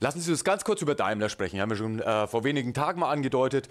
Lassen Sie uns ganz kurz über Daimler sprechen. Wir haben wir ja schon äh, vor wenigen Tagen mal angedeutet.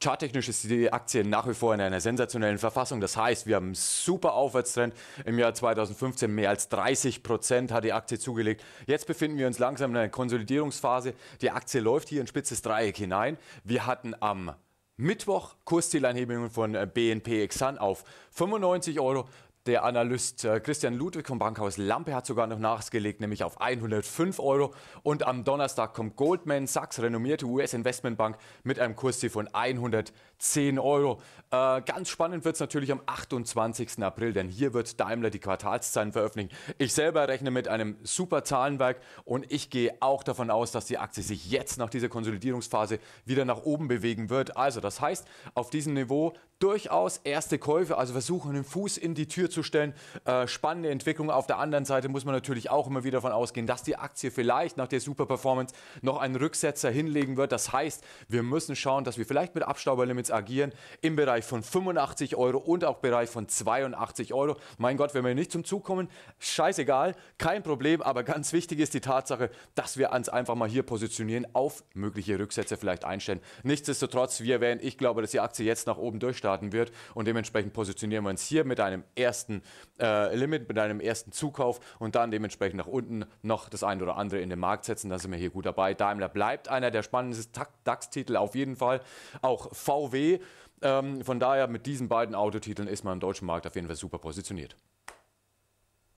Charttechnisch ist die Aktie nach wie vor in einer sensationellen Verfassung. Das heißt, wir haben einen super Aufwärtstrend. Im Jahr 2015 mehr als 30 Prozent hat die Aktie zugelegt. Jetzt befinden wir uns langsam in einer Konsolidierungsphase. Die Aktie läuft hier in spitzes Dreieck hinein. Wir hatten am Mittwoch Kurszielanhebungen von äh, BNP Exan auf 95 Euro. Der Analyst äh, Christian Ludwig vom Bankhaus Lampe hat sogar noch nachgelegt, nämlich auf 105 Euro. Und am Donnerstag kommt Goldman Sachs, renommierte US-Investmentbank, mit einem Kursziel von 110 Euro. Äh, ganz spannend wird es natürlich am 28. April, denn hier wird Daimler die Quartalszahlen veröffentlichen. Ich selber rechne mit einem super Zahlenwerk und ich gehe auch davon aus, dass die Aktie sich jetzt nach dieser Konsolidierungsphase wieder nach oben bewegen wird. Also das heißt, auf diesem Niveau durchaus erste Käufe, also versuchen, den Fuß in die Tür zu stellen. Äh, spannende Entwicklung. Auf der anderen Seite muss man natürlich auch immer wieder davon ausgehen, dass die Aktie vielleicht nach der Super-Performance noch einen Rücksetzer hinlegen wird. Das heißt, wir müssen schauen, dass wir vielleicht mit Abstauberlimits agieren im Bereich von 85 Euro und auch im Bereich von 82 Euro. Mein Gott, wenn wir nicht zum Zug kommen, scheißegal, kein Problem. Aber ganz wichtig ist die Tatsache, dass wir uns einfach mal hier positionieren, auf mögliche Rücksätze vielleicht einstellen. Nichtsdestotrotz, wir werden, ich glaube, dass die Aktie jetzt nach oben durchstartet starten wird. Und dementsprechend positionieren wir uns hier mit einem ersten äh, Limit, mit einem ersten Zukauf und dann dementsprechend nach unten noch das ein oder andere in den Markt setzen. Da sind wir hier gut dabei. Daimler bleibt einer der spannendsten DAX-Titel auf jeden Fall. Auch VW. Ähm, von daher mit diesen beiden Autotiteln ist man im deutschen Markt auf jeden Fall super positioniert.